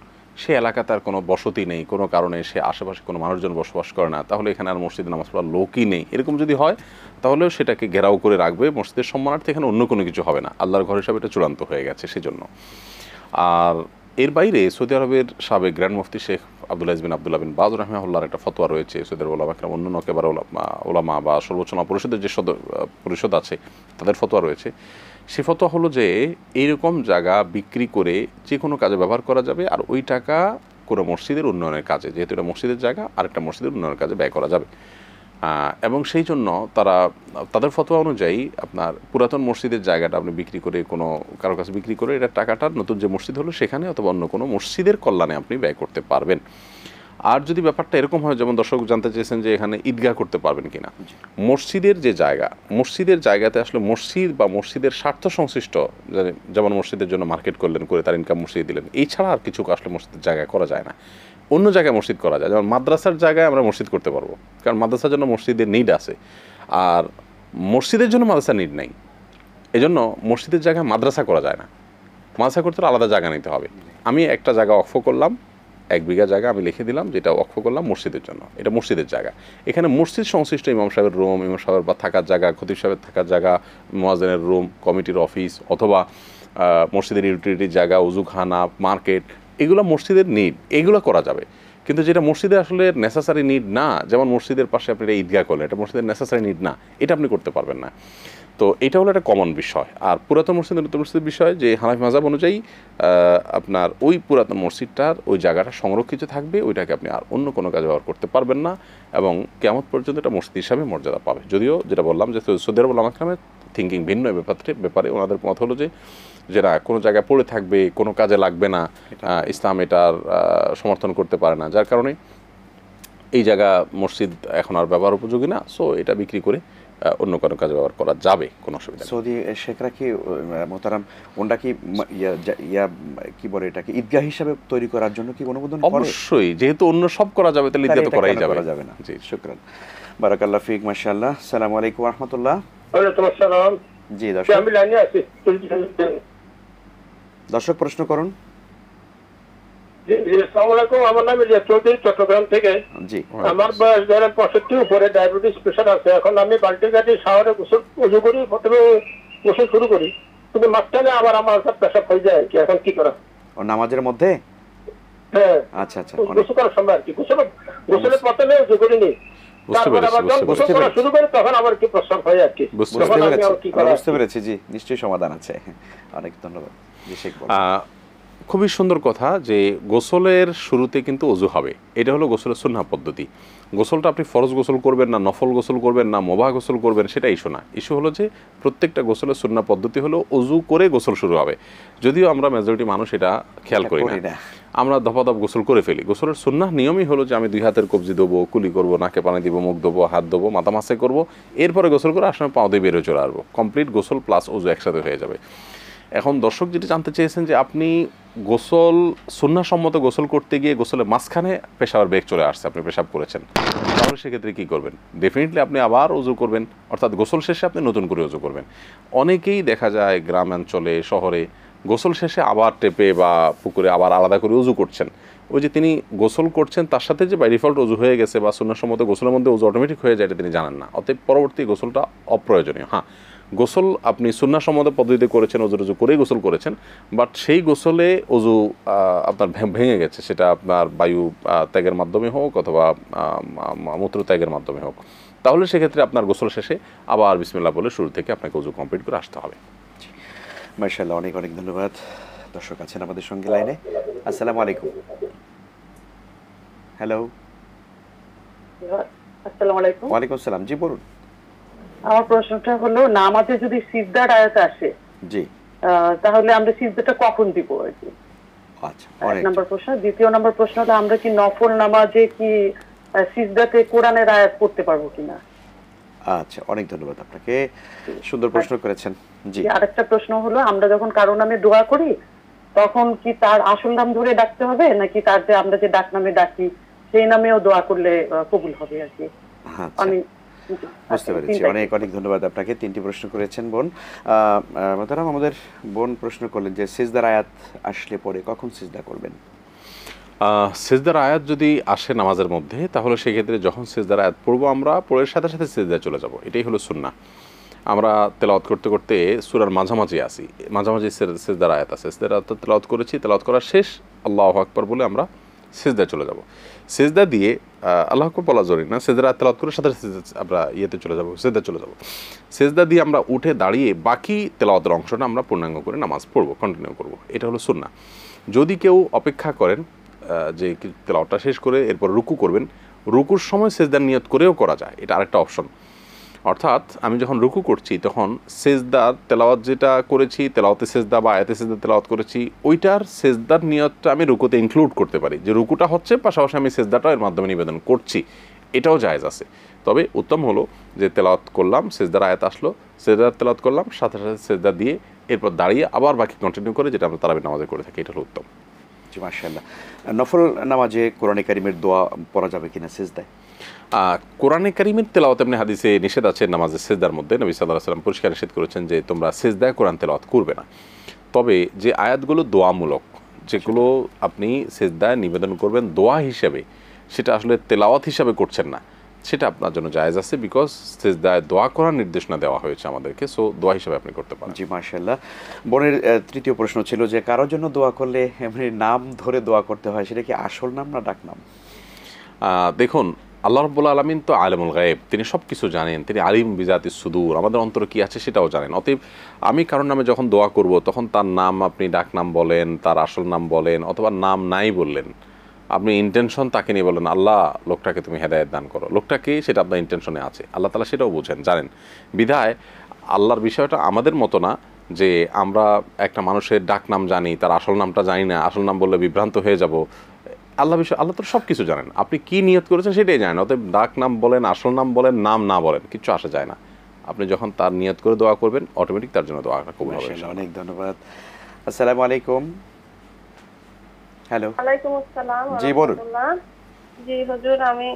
সে এলাকা তার কোনো বসতি নেই কোনো কারণে সে আশেপাশে কোনো মানুষজন বসবাস করে না তাহলে এখানে আর মসজিদে নামাজ পড়ার লোকই নেই এরকম যদি হয় তাহলেও সেটাকে ঘেরাও করে রাখবে মসজিদের সম্মানার্থে এখানে অন্য কোনো কিছু হবে না আল্লাহর ঘর হিসাবে এটা চূড়ান্ত হয়ে গেছে সেজন্য আর এর বাইরে সৌদি আরবের সাবেক গ্র্যান্ড মুফতি Sheikh Abdullah bin Abdullah bin Baz রহমাউল্লাহর একটা ফতোয়া রয়েছে সৌদি আরব ওলামা একরাম অন্য নকেবার ওলামা বা সর্বোচ্চ পরিষদের যে সদ পরিষদ আছে তাদের ফতোয়া রয়েছে সে ফতোয়া হলো যে এইরকম জায়গা বিক্রি করে যে কোনো কাজে ব্যবহার করা যাবে আর ওই টাকা কোনো মসজিদের উন্নয়নের কাজে যেহেতু এটা মসজিদের জায়গা আর একটা মসজিদের উন্নয়নের কাজে ব্যয় করা যাবে এবং সেই জন্য তারা তাদের ফতোয়া অনুযায়ী আপনার পুরাতন মসজিদের জায়গাটা আপনি বিক্রি করে কোনো কারো কাছে বিক্রি করে এটা টাকাটা নতুন যে মসজিদ হলো সেখানে অথবা অন্য কোনো মসজিদের কল্যাণে আপনি ব্যয় করতে পারবেন আর যদি ব্যাপারটা এরকম হয় যেমন দর্শক জানতে চেয়েছেন যে এখানে ঈদগাহ করতে পারবেন কিনা মসজিদের যে জায়গা মসজিদের জায়গাতে আসলে মসজিদ বা মসজিদের স্বার্থ সংশ্লিষ্ট যেমন মসজিদের জন্য মার্কেট করলেন করে তার ইনকাম মসজিদে দিলেন এই ছাড়া আর কিছু আসলে মসজিদের জায়গা করা যায় না অন্য জায়গায় মসজিদ করা যায় যেমন মাদ্রাসার জায়গায় আমরা মসজিদ করতে পারবো কারণ মাদ্রাসার জন্য মসজিদের নিড আছে আর মসজিদের জন্য মাদ্রাসার নিড নেই এজন্য মসজিদের জায়গায় মাদ্রাসা করা যায় না মাদ্রাসা করতে আলাদা জায়গা নিতে হবে আমি একটা জায়গা অক্ষ করলাম এক বিঘা জায়গা আমি লিখে দিলাম যেটা অক্ষ করলাম মসজিদের জন্য এটা মসজিদের জায়গা এখানে মসজিদ সংশ্লিষ্ট ইমাম সাহেবের রুম ইমাম সাহেবের বা থাকার জায়গা খতিব সাহেবের থাকার জায়গা মোয়াজেনের রুম কমিটির অফিস অথবা মসজিদের ইউটিলিটির জায়গা উজুখানা মার্কেট এগুলো মসজিদের নিড এগুলো করা যাবে কিন্তু যেটা মসজিদে আসলে নেসেসারি নিড না যেমন মসজিদের পাশে আপনি এটা ঈদগাহ করলেন এটা মসজিদের নেসেসারি নিড না এটা আপনি করতে পারবেন না তো এটা হলো একটা কমন বিষয় আর পুরাতন মসজিদ নতুন মসজিদের বিষয় যে হানাফি মাজাব অনুযায়ী আপনার ওই পুরাতন মসজিদটার ওই জায়গাটা সংরক্ষিত থাকবে ওইটাকে আপনি আর অন্য কোনো কাজে ব্যবহার করতে পারবেন না এবং কেমন পর্যন্ত এটা মসজিদ হিসাবে মর্যাদা পাবে যদিও যেটা বললাম যে সৌদি আরব আমাকে থিঙ্কিং ভিন্ন ব্যাপারে ব্যাপারে ওনাদের মত হলো যে যে না কোনো জায়গায় পড়ে থাকবে কোনো কাজে লাগবে না ইসলাম এটার সমর্থন করতে পারে না যার কারণে এই জায়গা মসজিদ এখন আর ব্যবহার উপযোগী না সো এটা বিক্রি করে অন্য কোনো কাজে ব্যবহার করা যাবে কোনো অসুবিধা সৌদি শেখরা কি মোতারাম ওনটা কি ইয়া কি বলে এটাকে ঈদগাহ হিসাবে তৈরি করার জন্য কি অনুমোদন অবশ্যই যেহেতু অন্য সব করা যাবে তাহলে ঈদগাহ তো করাই যাবে যাবে না জি শুকরান বারাকাল্লাহ ফিক মাশাআল্লাহ আসসালামু আলাইকুম ওয়া রাহমাতুল্লাহ ওয়া আলাইকুম আসসালাম জি দর্শক আমি লাইনে আছি দর্শক প্রশ্ন করুন আমার নাম চৌধুরী চট্টগ্রাম থেকে আমার বয়স ধরেন পঁয়ষট্টি উপরে ডায়াবেটিস প্রেশার আছে এখন আমি বাল্টি গাড়ি শাওয়ারে উজু করি প্রথমে গোসল শুরু করি কিন্তু মাঝখানে আবার আমার পেশাব হয়ে যায় কি এখন কি করা ও নামাজের মধ্যে হ্যাঁ আচ্ছা আচ্ছা গোসল করার সময় আর কি গোসল গোসলের উজু করিনি বুঝতে পেরেছি জি নিশ্চয়ই সমাধান আছে অনেক ধন্যবাদ খুবই সুন্দর কথা যে গোসলের শুরুতে কিন্তু অজু হবে এটা হলো গোসলের সুন্না পদ্ধতি গোসলটা আপনি ফরজ গোসল করবেন না নফল গোসল করবেন না মোবাহ গোসল করবেন সেটা ইস্যু না ইস্যু হলো যে প্রত্যেকটা গোসলের সুন্না পদ্ধতি হলো অজু করে গোসল শুরু হবে যদিও আমরা মেজরিটি মানুষ এটা খেয়াল করি না আমরা ধপাধপ গোসল করে ফেলি গোসলের সুন্না নিয়মই হলো যে আমি দুই হাতের কবজি দেবো কুলি করবো নাকে পানি দেবো মুখ দেবো হাত দেবো মাথা মাসে করবো এরপরে গোসল করে আসলে পাও দিয়ে বেরোয় চলে আসবো কমপ্লিট গোসল প্লাস অজু একসাথে হয়ে যাবে এখন দর্শক যেটা জানতে চেয়েছেন যে আপনি গোসল সন্ন্যাসম্মত গোসল করতে গিয়ে গোসলের মাঝখানে পেশাবার বেগ চলে আসছে আপনি পেশাব করেছেন তাহলে সেক্ষেত্রে কী করবেন ডেফিনেটলি আপনি আবার অজু করবেন অর্থাৎ গোসল শেষে আপনি নতুন করে অজু করবেন অনেকেই দেখা যায় গ্রামাঞ্চলে শহরে গোসল শেষে আবার টেপে বা পুকুরে আবার আলাদা করে উজু করছেন ওই যে তিনি গোসল করছেন তার সাথে যে বাইডিফল্ট উজু হয়ে গেছে বা সন্ন্যাসম্মত গোসলের মধ্যে উজু অটোমেটিক হয়ে যায় এটা তিনি জানেন না অতএব পরবর্তী গোসলটা অপ্রয়োজনীয় হ্যাঁ গোসল আপনি সম্মত পদ্ধতিতে করেছেন অজু রজু করেই গোসল করেছেন বাট সেই গোসলে অজু আপনার ভেঙে গেছে সেটা আপনার বায়ু ত্যাগের মাধ্যমে হোক অথবা মূত্র ত্যাগের মাধ্যমে হোক তাহলে সেক্ষেত্রে আপনার গোসল শেষে আবার বিসমিল্লা বলে শুরু থেকে আপনাকে অজু কমপ্লিট করে আসতে হবে মার্শাল্লাহ অনেক অনেক ধন্যবাদ দর্শক আছেন আমাদের সঙ্গে লাইনে আসসালামু আলাইকুম হ্যালো আসসালামু আলাইকুম ওয়ালাইকুম আসসালাম জি বলুন আমার প্রশ্নটা হলো নামাজে যদি সিজদার আয়াত আসে জি তাহলে আমরা সিজদাটা কখন দিব আর কি আচ্ছা এক নম্বর প্রশ্ন দ্বিতীয় নম্বর প্রশ্ন হলো আমরা কি নফল নামাজে কি সিজদাতে কোরআনের আয়াত পড়তে পারবো কিনা আচ্ছা অনেক ধন্যবাদ আপনাকে সুন্দর প্রশ্ন করেছেন জি আরেকটা প্রশ্ন হলো আমরা যখন কারো নামে দোয়া করি তখন কি তার আসল নাম ধরে ডাকতে হবে নাকি তার যে আমরা যে ডাক নামে ডাকি সেই নামেও দোয়া করলে কবুল হবে আর কি আচ্ছা। আমি বুঝতে আচ্ছা, পেরেছি অনেক অনেক ধন্যবাদ আপনাকে তিনটি প্রশ্ন করেছেন বোন মোতারাম আমাদের বোন প্রশ্ন করলেন যে সিজদার আয়াত আসলে পরে কখন সিজদা করবেন সেজদার আয়াত যদি আসে নামাজের মধ্যে তাহলে সেক্ষেত্রে যখন সেজদার আয়াত পড়বো আমরা পড়ের সাথে সাথে সেজদায় চলে যাব এটাই হলো সুন্না আমরা তেলাওয়াত করতে করতে সুরার মাঝামাঝি আসি মাঝামাঝি সেজদার আয়াত আছে সেজদার আয়াত তেলাওয়াত করেছি তেলাওয়াত করা শেষ আল্লাহ আকবর বলে আমরা সেজদা চলে যাব সেজদা দিয়ে আল্লাহকে বলা জরুরি না সেজদা আত্মালাত করে সাথে আমরা ইয়েতে চলে যাব সেজদা চলে যাব সেজদা দিয়ে আমরা উঠে দাঁড়িয়ে বাকি তেলাওয়াতের অংশটা আমরা পূর্ণাঙ্গ করে নামাজ পড়ব কন্টিনিউ করব এটা হলো সুন্না যদি কেউ অপেক্ষা করেন যে তেলাওয়াতটা শেষ করে এরপর রুকু করবেন রুকুর সময় সেজদার নিয়ত করেও করা যায় এটা আরেকটা অপশন অর্থাৎ আমি যখন রুকু করছি তখন সেজদার তেলাওয়াত যেটা করেছি তেলাওতে সেজদা বা আয়াতে সেজদা তেলাওয়াত করেছি ওইটার সেজদার নিয়তটা আমি রুকুতে ইনক্লুড করতে পারি যে রুকুটা হচ্ছে পাশাপাশি আমি সেজদাটাও এর মাধ্যমে নিবেদন করছি এটাও জায়েজ আছে তবে উত্তম হলো যে তেলাওয়াত করলাম সেজদার আয়াত আসলো সেজদার তেলাওত করলাম সাথে সাথে সেজদা দিয়ে এরপর দাঁড়িয়ে আবার বাকি কন্টিনিউ করে যেটা আমরা তারাবি নামাজে করে থাকি এটা হলো উত্তম জি মাশাল্লাহ নফল নামাজে কোরআন কারিমের দোয়া পড়া যাবে কিনা সেজদায় কোরআনে কারিমের তেলাওয়াত এমনি হাদিসে নিষেধ আছে নামাজের সেজদার মধ্যে নবী সাল্লাহ সাল্লাম পরিষ্কার নিষেধ করেছেন যে তোমরা সেজদায় কোরআন তেলাওয়াত করবে না তবে যে আয়াতগুলো দোয়ামূলক যেগুলো আপনি সেজদায় নিবেদন করবেন দোয়া হিসাবে সেটা আসলে তেলাওয়াত হিসাবে করছেন না সেটা আপনার জন্য জায়েজ আছে বিকজ সেজদায় দোয়া করার নির্দেশনা দেওয়া হয়েছে আমাদেরকে সো দোয়া হিসাবে আপনি করতে পারেন জি মার্শাল্লাহ বোনের তৃতীয় প্রশ্ন ছিল যে কারোর জন্য দোয়া করলে এমনি নাম ধরে দোয়া করতে হয় সেটা কি আসল নাম না ডাক নাম দেখুন আল্লাহ রব্বুল আলমিন তো আলমুল গায়েব তিনি সব কিছু জানেন তিনি আলিম বিজাতি সুদূর আমাদের অন্তরে কী আছে সেটাও জানেন অতএব আমি কারোর নামে যখন দোয়া করব তখন তার নাম আপনি ডাক নাম বলেন তার আসল নাম বলেন অথবা নাম নাই বললেন আপনি ইন্টেনশন তাকে নিয়ে বলেন আল্লাহ লোকটাকে তুমি হেদায়ত দান করো লোকটাকে সেটা আপনার ইন্টেনশনে আছে আল্লাহ তালা সেটাও বোঝেন জানেন বিধায় আল্লাহর বিষয়টা আমাদের মতো না যে আমরা একটা মানুষের ডাক নাম জানি তার আসল নামটা জানি না আসল নাম বললে বিভ্রান্ত হয়ে যাব আল্লাহ বিষয় আল্লাহ তো সব কিছু জানেন আপনি কি নিয়ত করেছেন সেটাই জানেন অতএব ডাক নাম বলেন আসল নাম বলেন নাম না বলেন কিছু আসা যায় না আপনি যখন তার নিয়ত করে দোয়া করবেন অটোমেটিক তার জন্য দোয়া করা কবুল হবে অনেক ধন্যবাদ আসসালামু আলাইকুম হ্যালো ওয়ালাইকুম আসসালাম জি বলুন জি হুজুর আমি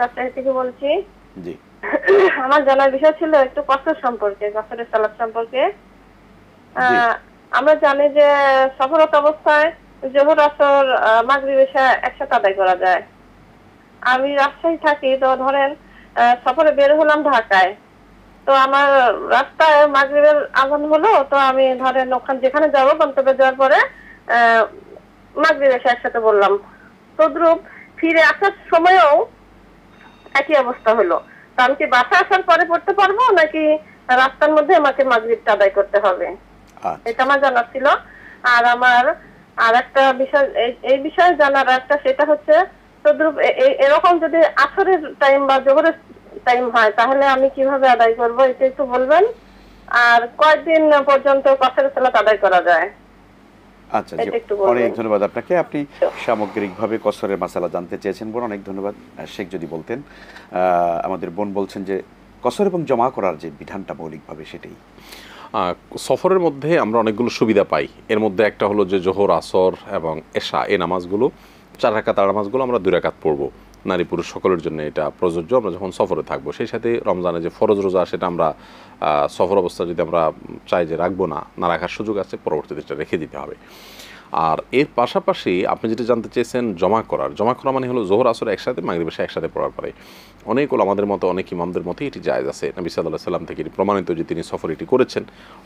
রাজশাহী থেকে বলছি জি <coughs> আমার জানার বিষয় ছিল একটু কসর সম্পর্কে কসরের সালাত সম্পর্কে আমরা জানি যে সফরত অবস্থায় জোহর আসর মাগরিব এসা একসাথে আদায় করা যায় আমি রাজশাহী থাকি তো ধরেন সফরে বের হলাম ঢাকায় তো আমার রাস্তায় মাগরিবের আগুন হলো তো আমি ধরেন ওখানে যেখানে যাবো গন্তব্যে যাওয়ার পরে মাগরিব এসে একসাথে বললাম তদ্রুপ ফিরে আসার সময়ও একই অবস্থা হলো তো আমি কি বাসা আসার পরে পড়তে পারবো নাকি রাস্তার মধ্যে আমাকে মাগরিবটা আদায় করতে হবে আচ্ছা। এটা আমার জানা ছিল আর আমার আর একটা বিষয় এই বিষয়ে জানার একটা সেটা হচ্ছে তদ্রুপ এরকম যদি আসরের টাইম বা জোহরের টাইম হয় তাহলে আমি কিভাবে আদায় করব এটা একটু বলবেন আর কয়েকদিন পর্যন্ত কসের সালাত আদায় করা যায় আচ্ছা অনেক ধন্যবাদ আপনাকে আপনি সামগ্রিকভাবে কসরের মাসালা জানতে চেয়েছেন বোন অনেক ধন্যবাদ শেখ যদি বলতেন আমাদের বোন বলছেন যে কসর এবং জমা করার যে বিধানটা মৌলিকভাবে সেটাই সফরের মধ্যে আমরা অনেকগুলো সুবিধা পাই এর মধ্যে একটা হলো যে জোহর আসর এবং এশা এ নামাজগুলো চার রাকাত আর নামাজগুলো আমরা দুই রাখাত পড়ব নারী পুরুষ সকলের জন্য এটা প্রযোজ্য আমরা যখন সফরে থাকবো সেই সাথে রমজানে যে ফরজ রোজা সেটা আমরা সফর অবস্থা যদি আমরা চাই যে রাখবো না না রাখার সুযোগ আছে পরবর্তীতে এটা রেখে দিতে হবে আর এর পাশাপাশি আপনি যেটা জানতে চেয়েছেন জমা করার জমা করা মানে হলো জোহর আসর একসাথে মাগরিব এসে একসাথে পড়ার পরে অনেক আমাদের মতো অনেক ইমামদের মতো এটি জায়জ আছে নবী সাল্লাহ সাল্লাম থেকে প্রমাণিত যে তিনি সফর এটি করেছেন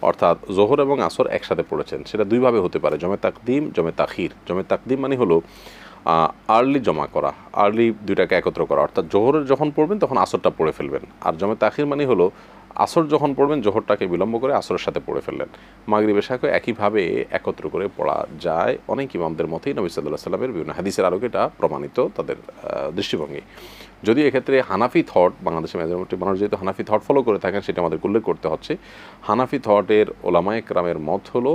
অর্থাৎ জোহর এবং আসর একসাথে পড়েছেন সেটা দুইভাবে হতে পারে জমে তাকদিম জমে তাখির জমে তাকদিম মানে হলো আর্লি জমা করা আর্লি দুইটাকে একত্র করা অর্থাৎ জোহরের যখন পড়বেন তখন আসরটা পড়ে ফেলবেন আর জমে তাখির মানে হলো আসর যখন পড়বেন জোহরটাকে বিলম্ব করে আসরের সাথে পড়ে ফেললেন মাগরিবের শাকে একইভাবে একত্র করে পড়া যায় অনেক ইমামদের মতেই নবী সাল্লাহ সাল্লামের বিভিন্ন হাদিসের আলোকে এটা প্রমাণিত তাদের দৃষ্টিভঙ্গি যদি এক্ষেত্রে হানাফি থট বাংলাদেশে মেজরিটি মানুষ যেহেতু হানাফি থট ফলো করে থাকেন সেটা আমাদের উল্লেখ করতে হচ্ছে হানাফি থটের ওলামায়ক রামের মত হলো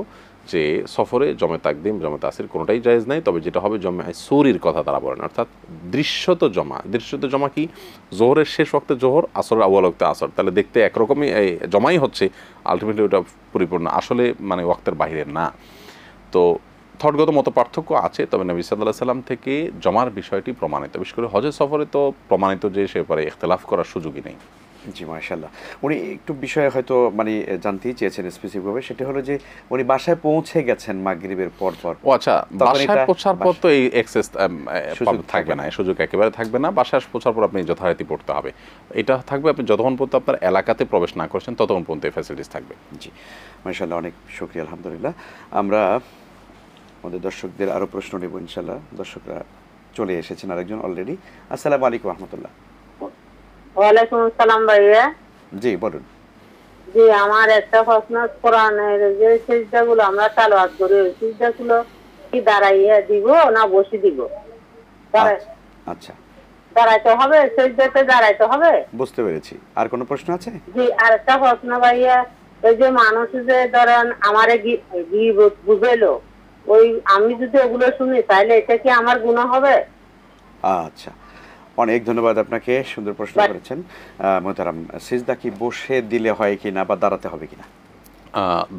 যে সফরে জমে তাকদিম জমে তাসির কোনোটাই জায়েজ নাই তবে যেটা হবে জমে সৌরির কথা তারা বলেন অর্থাৎ দৃশ্যত জমা দৃশ্যত জমা কি জোহরের শেষ ওক্তে জোহর আসর আউ্বাল ওক্তে আসর তাহলে দেখতে একরকমই এই জমাই হচ্ছে আলটিমেটলি ওটা পরিপূর্ণ আসলে মানে ওয়াক্তের বাহিরে না তো থটগত মতো পার্থক্য আছে তবে নবী সাল্লাহ সাল্লাম থেকে জমার বিষয়টি প্রমাণিত বিশেষ করে হজের সফরে তো প্রমাণিত যে সে পরে এখতলাফ করার সুযোগই নেই জি মার্শাল্লাহ উনি একটু বিষয়ে হয়তো মানে জানতেই চেয়েছেন স্পেসিফিকভাবে সেটা হলো যে উনি বাসায় পৌঁছে গেছেন মাগরিবের পর পর ও আচ্ছা বাসায় পৌঁছার পর তো এই অ্যাক্সেস থাকবে না সুযোগ একেবারে থাকবে না বাসায় পৌঁছার পর আপনি যথারীতি পড়তে হবে এটা থাকবে আপনি যতক্ষণ পর্যন্ত আপনার এলাকাতে প্রবেশ না করছেন ততক্ষণ পর্যন্ত এই ফ্যাসিলিটিস থাকবে জি মার্শাল্লাহ অনেক শুক্রিয়া আলহামদুলিল্লাহ আমরা আমাদের দর্শকদের আরও প্রশ্ন নেব ইনশাল্লাহ দর্শকরা চলে এসেছেন আরেকজন অলরেডি আসসালামু আলাইকুম রহমতুল্লাহ ওয়ালাইকুম আসসালাম ভাইয়া জি বলুন জি আমার একটা প্রশ্ন কোরআনের যে আমরা তালাওয়াত করি কি দাঁড়াইয়া দিব না বসে দিব আচ্ছা, আচ্ছা দাঁড়াইতে হবে সিজদাতে দাঁড়াইতে হবে বুঝতে পেরেছি আর কোনো প্রশ্ন আছে জি আর একটা প্রশ্ন ভাইয়া ওই যে মানুষ যে ধরেন আমারে বুঝেলো ওই আমি যদি ওগুলো শুনি তাহলে এটা কি আমার গুণ হবে আচ্ছা অনেক ধন্যবাদ আপনাকে সুন্দর প্রশ্ন করেছেন মোহতারাম সিজদা কি বসে দিলে হয় কি না বা দাঁড়াতে হবে কিনা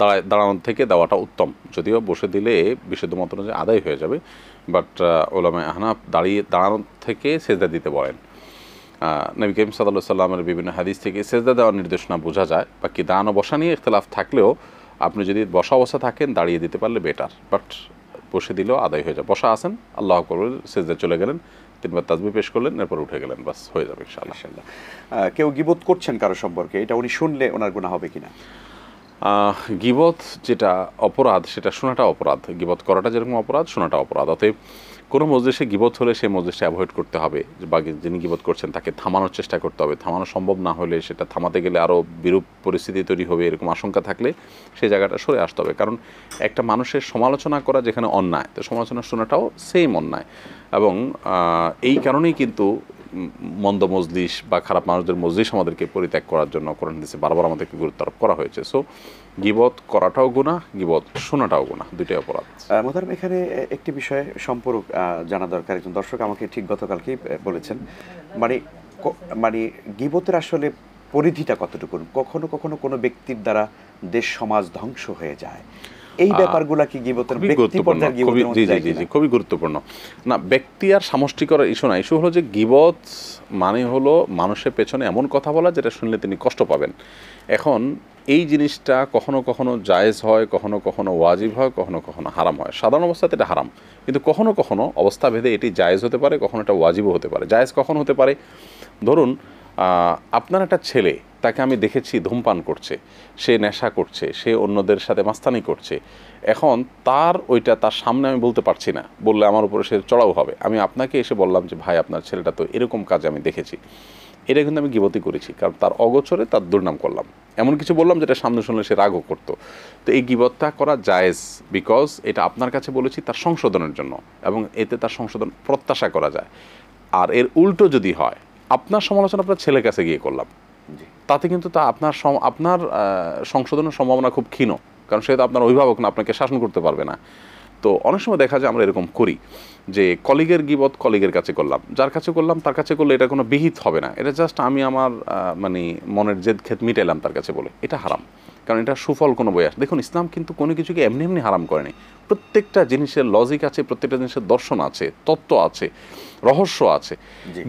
দাঁড়ায় দাঁড়ানোর থেকে দেওয়াটা উত্তম যদিও বসে দিলে বিশুদ্ধ মত অনুযায়ী আদায় হয়ে যাবে বাট ওলামে আহনাফ দাঁড়িয়ে দাঁড়ানোর থেকে সেজদা দিতে বলেন নবী করিম সাল্লাহ সাল্লামের বিভিন্ন হাদিস থেকে সেজদা দেওয়ার নির্দেশনা বোঝা যায় বা কি দাঁড়ানো বসা নিয়ে ইখতলাফ থাকলেও আপনি যদি বসা অবস্থা থাকেন দাঁড়িয়ে দিতে পারলে বেটার বাট বসে দিলেও আদায় হয়ে যায় বসা আসেন আল্লাহ করবেন সেজদা চলে গেলেন তিনবার তাজবি পেশ করলেন এরপর উঠে গেলেন বাস হয়ে যাবে ইনশাআল্লাহ কেউ গিবত করছেন কারো সম্পর্কে এটা উনি শুনলে ওনার গুণা হবে কিনা গিবত যেটা অপরাধ সেটা শোনাটা অপরাধ গিবত করাটা যেরকম অপরাধ শোনাটা অপরাধ অতএব কোনো মজলিসে গিবত হলে সেই মজলিসটা অ্যাভয়েড করতে হবে বা যিনি গিবত করছেন তাকে থামানোর চেষ্টা করতে হবে থামানো সম্ভব না হলে সেটা থামাতে গেলে আরও বিরূপ পরিস্থিতি তৈরি হবে এরকম আশঙ্কা থাকলে সেই জায়গাটা সরে আসতে হবে কারণ একটা মানুষের সমালোচনা করা যেখানে অন্যায় তো সমালোচনা শোনাটাও সেম অন্যায় এবং এই কারণেই কিন্তু মন্দ মজলিস বা খারাপ মানুষদের মজলিস আমাদেরকে পরিত্যাগ করার জন্য কোরআন হাদিসে বারবার আমাদেরকে গুরুত্ব আরোপ করা হয়েছে সো গিবত করাটাও গুণা গিবত শোনাটাও গুণা দুইটাই অপরাধ মোদারম এখানে একটি বিষয়ে সম্পর্ক জানা দরকার একজন দর্শক আমাকে ঠিক গতকালকেই বলেছেন মানে মানে গিবতের আসলে পরিধিটা কতটুকু কখনো কখনো কোনো ব্যক্তির দ্বারা দেশ সমাজ ধ্বংস হয়ে যায় এই ব্যাপারগুলো কি গিবতের ব্যক্তি জি জি জি খুবই গুরুত্বপূর্ণ না ব্যক্তি আর সমষ্টিকর ইস্যু না ইস্যু হলো যে গিবত মানে হলো মানুষের পেছনে এমন কথা বলা যেটা শুনলে তিনি কষ্ট পাবেন এখন এই জিনিসটা কখনো কখনো জায়েজ হয় কখনো কখনো ওয়াজিব হয় কখনো কখনো হারাম হয় সাধারণ অবস্থাতে এটা হারাম কিন্তু কখনো কখনো অবস্থা ভেদে এটি জায়েজ হতে পারে কখনো এটা ওয়াজিবও হতে পারে জায়েজ কখন হতে পারে ধরুন আপনার একটা ছেলে তাকে আমি দেখেছি ধূমপান করছে সে নেশা করছে সে অন্যদের সাথে মাস্তানি করছে এখন তার ওইটা তার সামনে আমি বলতে পারছি না বললে আমার উপরে সে চড়াও হবে আমি আপনাকে এসে বললাম যে ভাই আপনার ছেলেটা তো এরকম কাজ আমি দেখেছি এটা কিন্তু আমি গিবতি করেছি কারণ তার অগোচরে তার দুর্নাম করলাম এমন কিছু বললাম যেটা সামনে শুনলে সে রাগও করতো তো এই গিবতটা করা জায়েজ বিকজ এটা আপনার কাছে বলেছি তার সংশোধনের জন্য এবং এতে তার সংশোধন প্রত্যাশা করা যায় আর এর উল্টো যদি হয় আপনার সমালোচনা আপনার ছেলের কাছে গিয়ে করলাম তাতে কিন্তু তা আপনার আপনার সংশোধনের সম্ভাবনা খুব ক্ষীণ কারণ সে তো আপনার অভিভাবক না আপনাকে শাসন করতে পারবে না তো অনেক সময় দেখা যায় আমরা এরকম করি যে কলিগের গিবত কলিগের কাছে করলাম যার কাছে করলাম তার কাছে করলে এটা কোনো বিহিত হবে না এটা জাস্ট আমি আমার মানে মনের জেদ খেত মিটাইলাম তার কাছে বলে এটা হারাম কারণ এটা সুফল কোনো বই আসে দেখুন ইসলাম কিন্তু কোনো কিছুকে এমনি এমনি হারাম করেনি প্রত্যেকটা জিনিসের লজিক আছে প্রত্যেকটা জিনিসের দর্শন আছে তত্ত্ব আছে রহস্য আছে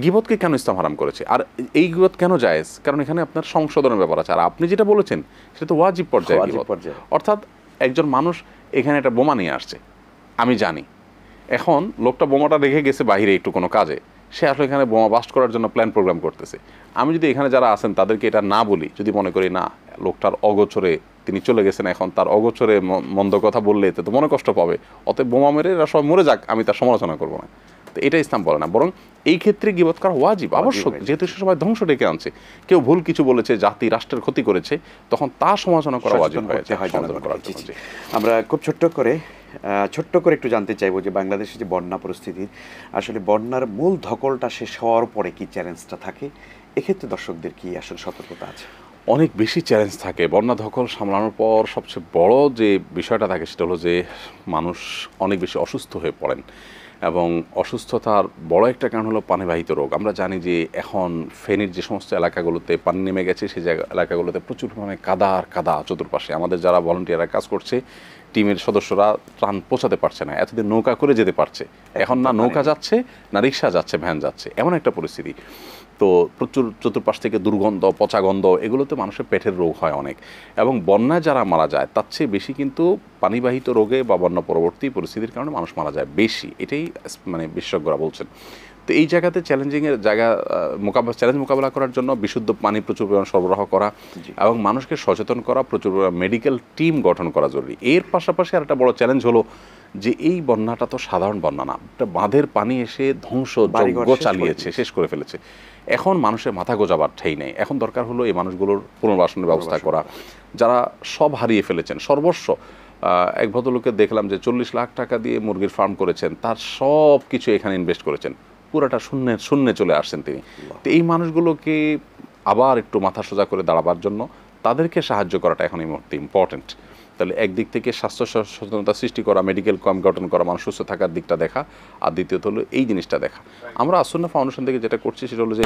গিবতকে কেন ইসলাম হারাম করেছে আর এই গিবত কেন জায়েজ কারণ এখানে আপনার সংশোধনের ব্যাপার আছে আর আপনি যেটা বলেছেন সেটা তো ওয়াজিব পর্যায়ে অর্থাৎ একজন মানুষ এখানে একটা বোমা নিয়ে আসছে আমি জানি এখন লোকটা বোমাটা রেখে গেছে বাহিরে একটু কোনো কাজে সে আসলে এখানে বোমা বাস্ট করার জন্য প্ল্যান প্রোগ্রাম করতেছে আমি যদি এখানে যারা আছেন তাদেরকে এটা না বলি যদি মনে করি না লোকটার অগোচরে তিনি চলে গেছেন এখন তার অগোচরে মন্দ কথা বললে এতে তো মনে কষ্ট পাবে অতএব বোমা মেরে এরা সব মরে যাক আমি তার সমালোচনা করবো না তো এটা ইসলাম বলে না বরং এই ক্ষেত্রে গিবত করা ওয়াজিব আবশ্যক যেহেতু সে সবাই ধ্বংস ডেকে আনছে কেউ ভুল কিছু বলেছে জাতি রাষ্ট্রের ক্ষতি করেছে তখন তা সমালোচনা করা ওয়াজিব হয়েছে আমরা খুব ছোট্ট করে ছোট্ট করে একটু জানতে চাইবো যে বাংলাদেশে যে বন্যা পরিস্থিতি আসলে বন্যার মূল ধকলটা শেষ হওয়ার পরে কি চ্যালেঞ্জটা থাকে এক্ষেত্রে দর্শকদের কি আসলে সতর্কতা আছে অনেক বেশি চ্যালেঞ্জ থাকে বন্যা ধকল সামলানোর পর সবচেয়ে বড় যে বিষয়টা থাকে সেটা হলো যে মানুষ অনেক বেশি অসুস্থ হয়ে পড়েন এবং অসুস্থতার বড় একটা কারণ হলো পানিবাহিত রোগ আমরা জানি যে এখন ফেনীর যে সমস্ত এলাকাগুলোতে পানি নেমে গেছে সেই জায়গা এলাকাগুলোতে প্রচুর পরিমাণে কাদা আর কাদা চতুর্পাশে আমাদের যারা ভলেন্টিয়াররা কাজ করছে টিমের সদস্যরা ত্রাণ পৌঁছাতে পারছে না এতদিন নৌকা করে যেতে পারছে এখন না নৌকা যাচ্ছে না রিক্সা যাচ্ছে ভ্যান যাচ্ছে এমন একটা পরিস্থিতি তো প্রচুর চতুর্পাশ থেকে দুর্গন্ধ পচাগন্ধ এগুলোতে মানুষের পেটের রোগ হয় অনেক এবং বন্যায় যারা মারা যায় তার চেয়ে বেশি কিন্তু পানিবাহিত রোগে বা বন্যা পরবর্তী পরিস্থিতির কারণে মানুষ মারা যায় বেশি এটাই মানে বিশেষজ্ঞরা বলছেন তো এই জায়গাতে চ্যালেঞ্জিংয়ের জায়গা মোকাবিলা চ্যালেঞ্জ মোকাবিলা করার জন্য বিশুদ্ধ পানি প্রচুর পরিমাণ সরবরাহ করা এবং মানুষকে সচেতন করা প্রচুর মেডিকেল টিম গঠন করা জরুরি এর পাশাপাশি আর একটা বড় চ্যালেঞ্জ হলো যে এই বন্যাটা তো সাধারণ বন্যা না বাঁধের পানি এসে ধ্বংস যজ্ঞ চালিয়েছে শেষ করে ফেলেছে এখন মানুষের মাথা গোজাবার ঠেই নেই এখন দরকার হলো এই মানুষগুলোর পুনর্বাসনের ব্যবস্থা করা যারা সব হারিয়ে ফেলেছেন সর্বস্ব এক ভদ্রলোকে দেখলাম যে চল্লিশ লাখ টাকা দিয়ে মুরগির ফার্ম করেছেন তার সব কিছু এখানে ইনভেস্ট করেছেন পুরোটা শূন্য শূন্যে চলে আসছেন তিনি তো এই মানুষগুলোকে আবার একটু মাথা সোজা করে দাঁড়াবার জন্য তাদেরকে সাহায্য করাটা এখন এই মুহূর্তে ইম্পর্টেন্ট তাহলে একদিক থেকে স্বাস্থ্য সচেতনতা সৃষ্টি করা মেডিকেল কম গঠন করা মানুষ সুস্থ থাকার দিকটা দেখা আর দ্বিতীয়ত হলো এই জিনিসটা দেখা আমরা আসন্ন ফাউন্ডেশন থেকে যেটা করছি সেটা হলো যে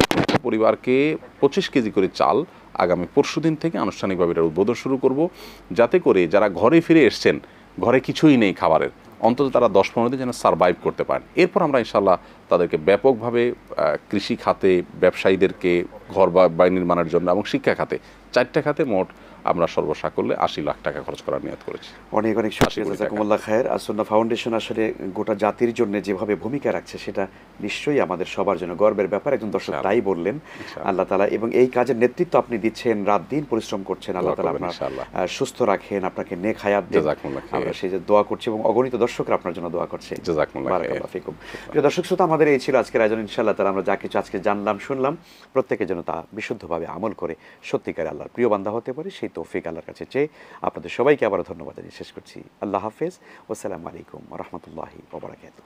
এক পরিবারকে পঁচিশ কেজি করে চাল আগামী পরশু দিন থেকে আনুষ্ঠানিকভাবে এটার উদ্বোধন শুরু করব যাতে করে যারা ঘরে ফিরে এসছেন ঘরে কিছুই নেই খাবারের অন্তত তারা দশ পনেরো দিন যেন সারভাইভ করতে পারেন এরপর আমরা ইনশাল্লাহ তাদেরকে ব্যাপকভাবে কৃষি খাতে ব্যবসায়ীদেরকে ঘর বা বাড়ি নির্মাণের জন্য এবং শিক্ষা খাতে চারটা খাতে মোট আমরা সর্বসাকল্যে আশি লাখ টাকা খরচ করার নিয়ত করেছি অনেক অনেক জাজাকুমুল্লাহ খায়ের আসন্না ফাউন্ডেশন আসলে গোটা জাতির জন্য যেভাবে ভূমিকা রাখছে সেটা নিশ্চয়ই আমাদের সবার জন্য গর্বের ব্যাপার একজন দর্শক তাই বললেন আল্লাহ তালা এবং এই কাজের নেতৃত্ব আপনি দিচ্ছেন রাত দিন পরিশ্রম করছেন আল্লাহ তালা আপনার সুস্থ রাখেন আপনাকে নে খায়াত আমরা সেই যে দোয়া করছি এবং অগণিত দর্শকরা আপনার জন্য দোয়া করছে দর্শক শ্রোতা আমাদের এই ছিল আজকের আয়োজন ইনশাল্লাহ তালা আমরা যা কিছু আজকে জানলাম শুনলাম প্রত্যেকের জন্য তা বিশুদ্ধভাবে আমল করে সত্যিকার আল্লাহর প্রিয় বান্ধা হতে পারে সেই সেই তৌফিক আল্লাহর কাছে চেয়ে আপনাদের সবাইকে আবার ধন্যবাদ জানিয়ে শেষ করছি আল্লাহ হাফেজ ওসালামু আলাইকুম রহমতুল্লাহি ওবরাকাত